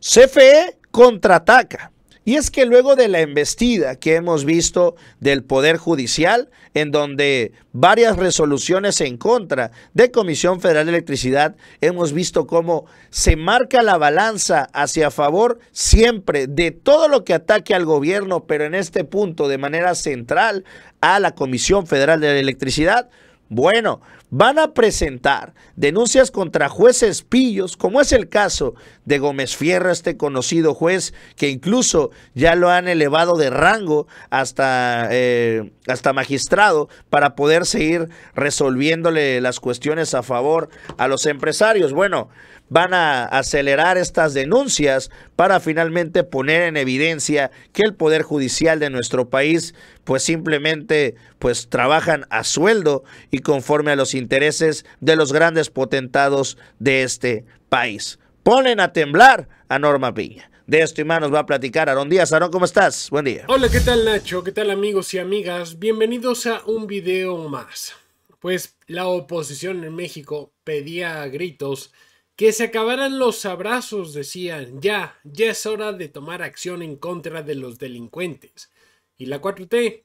CFE contraataca. Y es que luego de la embestida que hemos visto del Poder Judicial, en donde varias resoluciones en contra de Comisión Federal de Electricidad, hemos visto cómo se marca la balanza hacia favor siempre de todo lo que ataque al gobierno, pero en este punto de manera central a la Comisión Federal de Electricidad. Bueno, van a presentar denuncias contra jueces pillos, como es el caso de Gómez Fierro, este conocido juez que incluso ya lo han elevado de rango hasta, eh, hasta magistrado para poder seguir resolviéndole las cuestiones a favor a los empresarios. Bueno, van a acelerar estas denuncias para finalmente poner en evidencia que el Poder Judicial de nuestro país pues simplemente pues trabajan a sueldo y conforme a los intereses de los grandes potentados de este país. Ponen a temblar a Norma Piña. De esto y más nos va a platicar Aaron Díaz. Aaron, ¿cómo estás? Buen día. Hola, ¿qué tal Nacho? ¿Qué tal amigos y amigas? Bienvenidos a un video más. Pues la oposición en México pedía a gritos que se acabaran los abrazos, decían, ya, ya es hora de tomar acción en contra de los delincuentes. Y la 4T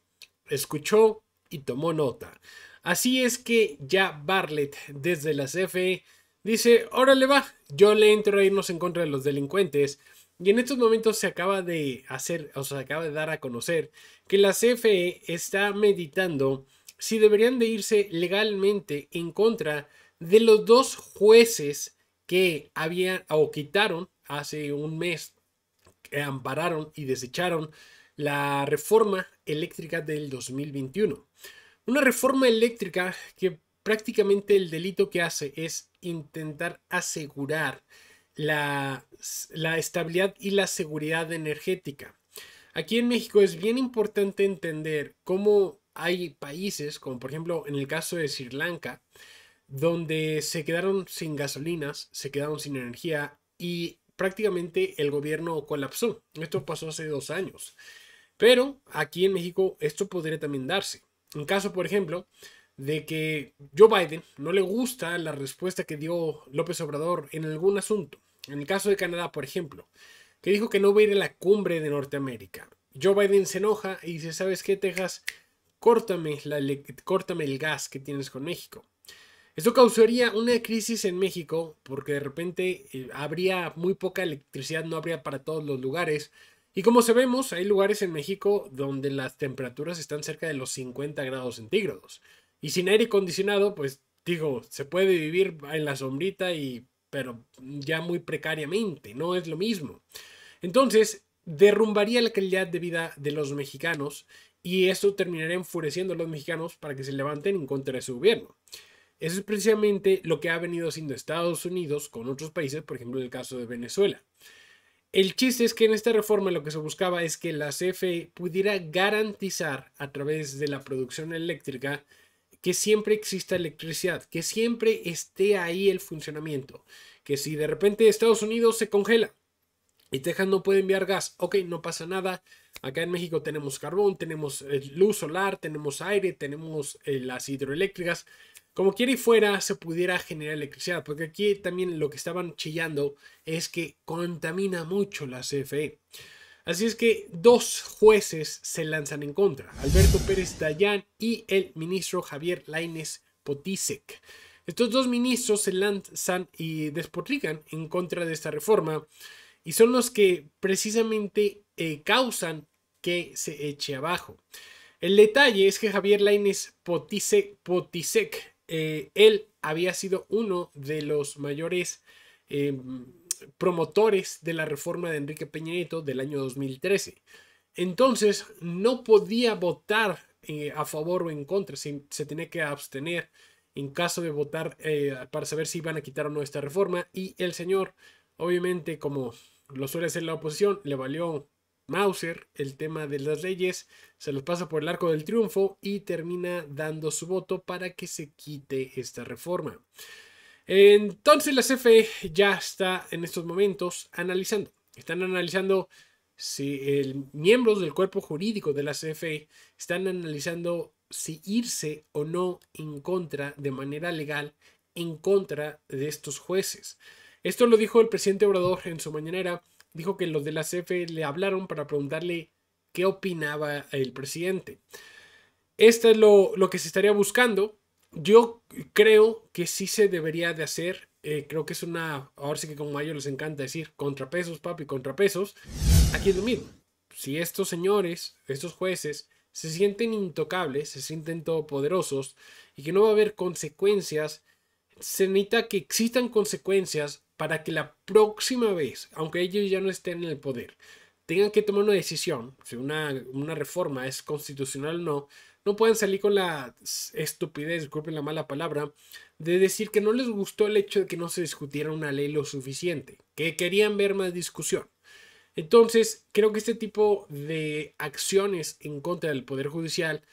escuchó y tomó nota. Así es que ya Bartlett desde la CFE dice, órale va, yo le entro a irnos en contra de los delincuentes. Y en estos momentos se acaba de hacer, o se acaba de dar a conocer que la CFE está meditando si deberían de irse legalmente en contra de los dos jueces que habían o quitaron hace un mes, que ampararon y desecharon la reforma eléctrica del 2021. Una reforma eléctrica que prácticamente el delito que hace es intentar asegurar la, estabilidad y la seguridad energética. Aquí en México es bien importante entender cómo hay países, como por ejemplo en el caso de Sri Lanka, donde se quedaron sin gasolinas, se quedaron sin energía y prácticamente el gobierno colapsó. Esto pasó hace dos años. Pero aquí en México esto podría también darse. En caso, por ejemplo, de que Joe Biden no le gusta la respuesta que dio López Obrador en algún asunto. En el caso de Canadá, por ejemplo, que dijo que no va a ir a la cumbre de Norteamérica. Joe Biden se enoja y dice, ¿sabes qué, Texas? Córtame, la, el gas que tienes con México. Esto causaría una crisis en México porque de repente eh, habría muy poca electricidad, no habría para todos los lugares. Y como sabemos, hay lugares en México donde las temperaturas están cerca de los 50 grados centígrados. Y sin aire acondicionado, pues digo, se puede vivir en la sombrita y pero ya muy precariamente, no es lo mismo. Entonces, derrumbaría la calidad de vida de los mexicanos y esto terminaría enfureciendo a los mexicanos para que se levanten en contra de su gobierno. Eso es precisamente lo que ha venido haciendo Estados Unidos con otros países, por ejemplo, el caso de Venezuela. El chiste es que en esta reforma lo que se buscaba es que la CFE pudiera garantizar a través de la producción eléctrica que siempre exista electricidad, que siempre esté ahí el funcionamiento, que si de repente Estados Unidos se congela y Texas no puede enviar gas, ok, no pasa nada, acá en México tenemos carbón, tenemos eh, luz solar, tenemos aire, tenemos eh, las hidroeléctricas, como quiera y fuera, se pudiera generar electricidad, porque aquí también lo que estaban chillando es que contamina mucho la CFE. Así es que dos jueces se lanzan en contra, Alberto Pérez Dayán y el ministro Javier Laines Potisek. Estos dos ministros se lanzan y despotrican en contra de esta reforma y son los que precisamente eh, causan que se eche abajo. El detalle es que Javier Laines Potisek, Potisek eh, él había sido uno de los mayores em, promotores de la reforma de Enrique Peña del año 2013. Entonces no podía votar eh, a favor o en contra, se, se, tenía que abstener en caso de votar eh, para saber si iban a quitar o no esta reforma. Y el señor, obviamente, como lo suele hacer la oposición, le valió Mauser el tema de las leyes, se los pasa por el arco del triunfo y termina dando su voto para que se quite esta reforma. Entonces la CFE ya está en estos momentos analizando, están analizando si el, miembros del cuerpo jurídico de la CFE están analizando si irse o no en contra de manera legal en contra de estos jueces. Esto lo dijo el presidente Obrador en su mañanera dijo que los de la CFE le hablaron para preguntarle qué opinaba el presidente. Esto es lo, que se estaría buscando. Yo creo que sí se debería de hacer. Eh, creo que es una, ahora sí que como a ellos les encanta decir, contrapesos, papi, contrapesos. Aquí es lo mismo. Si estos señores, estos jueces, se sienten intocables, se sienten todopoderosos y que no va a haber consecuencias se necesita que existan consecuencias para que la próxima vez, aunque ellos ya no estén en el poder, tengan que tomar una decisión, si una, reforma es constitucional o no, no pueden salir con la estupidez, disculpen la mala palabra, de decir que no les gustó el hecho de que no se discutiera una ley lo suficiente, que querían ver más discusión. Entonces, creo que este tipo de acciones en contra del Poder Judicial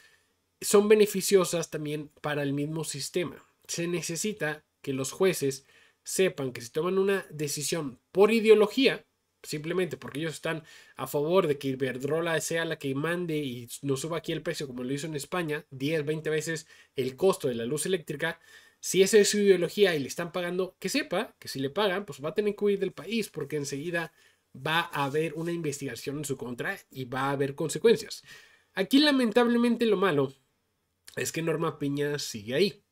son beneficiosas también para el mismo sistema se necesita que los jueces sepan que si toman una decisión por ideología, simplemente porque ellos están a favor de que Iberdrola sea la que mande y no suba aquí el precio como lo hizo en España, 10, 20 veces el costo de la luz eléctrica, si esa es su ideología y le están pagando, que sepa que si le pagan, pues va a tener que huir del país porque enseguida va a haber una investigación en su contra y va a haber consecuencias. Aquí lamentablemente lo malo es que Norma Piña sigue ahí.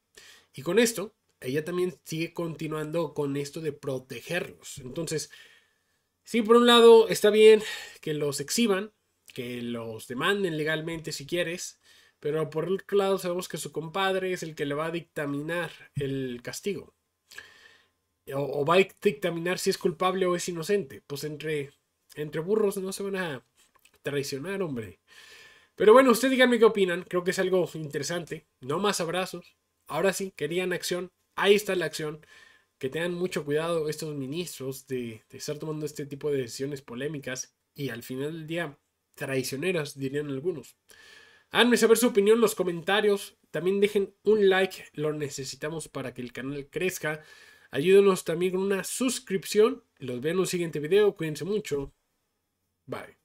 Y con esto, ella también sigue continuando con esto de protegerlos. Entonces, sí, por un lado está bien que los exhiban, que los demanden legalmente si quieres, pero por otro lado sabemos que su compadre es el que le va a dictaminar el castigo. O, va a dictaminar si es culpable o es inocente. Pues entre, entre burros no se van a traicionar, hombre. Pero bueno, ustedes díganme qué opinan. Creo que es algo interesante. No más abrazos. Ahora sí, querían acción. Ahí está la acción. Que tengan mucho cuidado estos ministros de, de estar tomando este tipo de decisiones polémicas y al final del día traicioneras, dirían algunos. Háganme saber su opinión en los comentarios. También dejen un like, lo necesitamos para que el canal crezca. Ayúdenos también con una suscripción. Los veo en el siguiente video. Cuídense mucho. Bye.